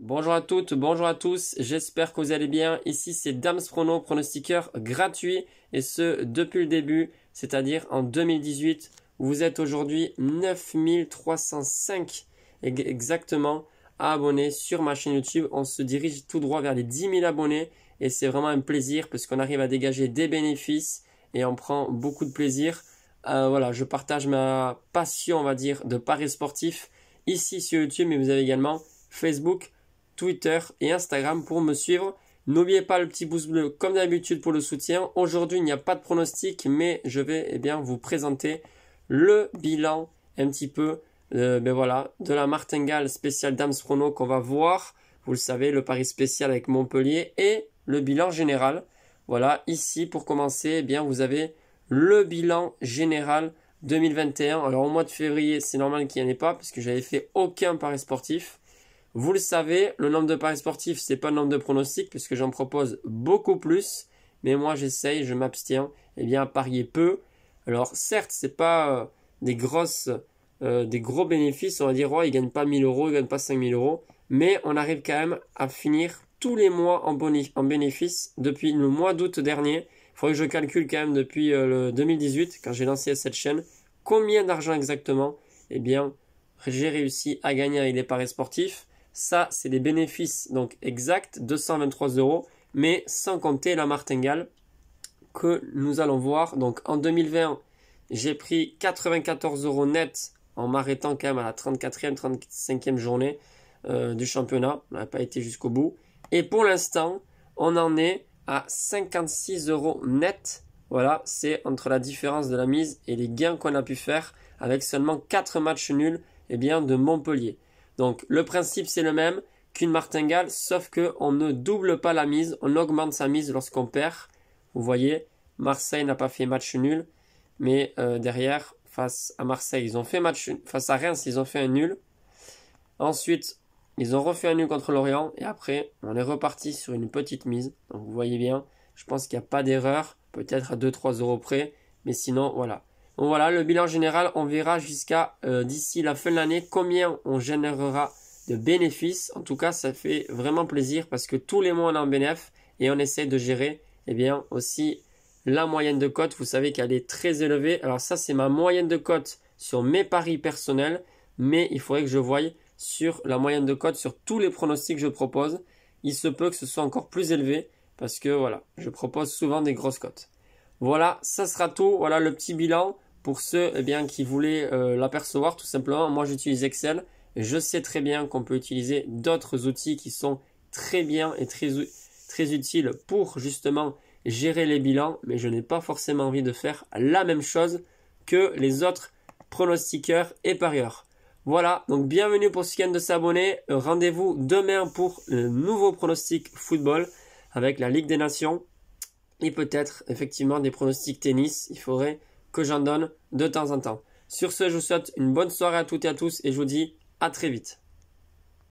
Bonjour à toutes, bonjour à tous, j'espère que vous allez bien. Ici c'est Dams Prono, pronostiqueur gratuit, et ce depuis le début, c'est-à-dire en 2018. Vous êtes aujourd'hui 9305 exactement à abonnés sur ma chaîne YouTube. On se dirige tout droit vers les 10 000 abonnés, et c'est vraiment un plaisir parce qu'on arrive à dégager des bénéfices et on prend beaucoup de plaisir. Euh, voilà, je partage ma passion, on va dire, de paris sportif ici sur YouTube, mais vous avez également Facebook Twitter et Instagram pour me suivre. N'oubliez pas le petit pouce bleu comme d'habitude pour le soutien. Aujourd'hui, il n'y a pas de pronostic, mais je vais eh bien, vous présenter le bilan un petit peu euh, ben voilà, de la martingale spéciale dames Prono qu'on va voir. Vous le savez, le pari spécial avec Montpellier et le bilan général. Voilà, ici pour commencer, eh bien, vous avez le bilan général 2021. Alors au mois de février, c'est normal qu'il n'y en ait pas parce que j'avais fait aucun pari sportif. Vous le savez, le nombre de paris sportifs, c'est pas le nombre de pronostics, puisque j'en propose beaucoup plus. Mais moi, j'essaye, je m'abstiens, eh bien, à parier peu. Alors, certes, c'est pas euh, des grosses, euh, des gros bénéfices. On va dire, oh, il gagnent pas 1000 euros, il gagnent pas 5000 euros. Mais on arrive quand même à finir tous les mois en, en bénéfice depuis le mois d'août dernier. Il faudrait que je calcule quand même depuis euh, le 2018, quand j'ai lancé cette chaîne, combien d'argent exactement. Eh bien, j'ai réussi à gagner avec les paris sportifs. Ça, c'est des bénéfices donc exacts, 223 euros, mais sans compter la martingale que nous allons voir. Donc en 2020, j'ai pris 94 euros net en m'arrêtant quand même à la 34e, 35e journée euh, du championnat. On n'a pas été jusqu'au bout. Et pour l'instant, on en est à 56 euros net. Voilà, c'est entre la différence de la mise et les gains qu'on a pu faire avec seulement 4 matchs nuls et eh bien, de Montpellier. Donc le principe c'est le même qu'une martingale, sauf que on ne double pas la mise, on augmente sa mise lorsqu'on perd. Vous voyez, Marseille n'a pas fait match nul, mais euh, derrière face à Marseille ils ont fait match face à Reims ils ont fait un nul. Ensuite ils ont refait un nul contre l'Orient et après on est reparti sur une petite mise. Donc vous voyez bien, je pense qu'il n'y a pas d'erreur, peut-être à 2-3 euros près, mais sinon voilà. Voilà, le bilan général, on verra jusqu'à euh, d'ici la fin de l'année combien on générera de bénéfices. En tout cas, ça fait vraiment plaisir parce que tous les mois on a en bénéfice et on essaie de gérer et eh bien aussi la moyenne de cote. Vous savez qu'elle est très élevée. Alors ça, c'est ma moyenne de cote sur mes paris personnels, mais il faudrait que je voie sur la moyenne de cote sur tous les pronostics que je propose. Il se peut que ce soit encore plus élevé parce que voilà, je propose souvent des grosses cotes. Voilà, ça sera tout. Voilà le petit bilan pour ceux eh bien, qui voulaient euh, l'apercevoir tout simplement, moi j'utilise Excel. Je sais très bien qu'on peut utiliser d'autres outils qui sont très bien et très, très utiles pour justement gérer les bilans, mais je n'ai pas forcément envie de faire la même chose que les autres pronostiqueurs et parieurs. Voilà, donc bienvenue pour ce week-end de s'abonner. Rendez-vous demain pour le nouveau pronostic football avec la Ligue des Nations et peut-être effectivement des pronostics tennis. Il faudrait que j'en donne de temps en temps. Sur ce, je vous souhaite une bonne soirée à toutes et à tous et je vous dis à très vite.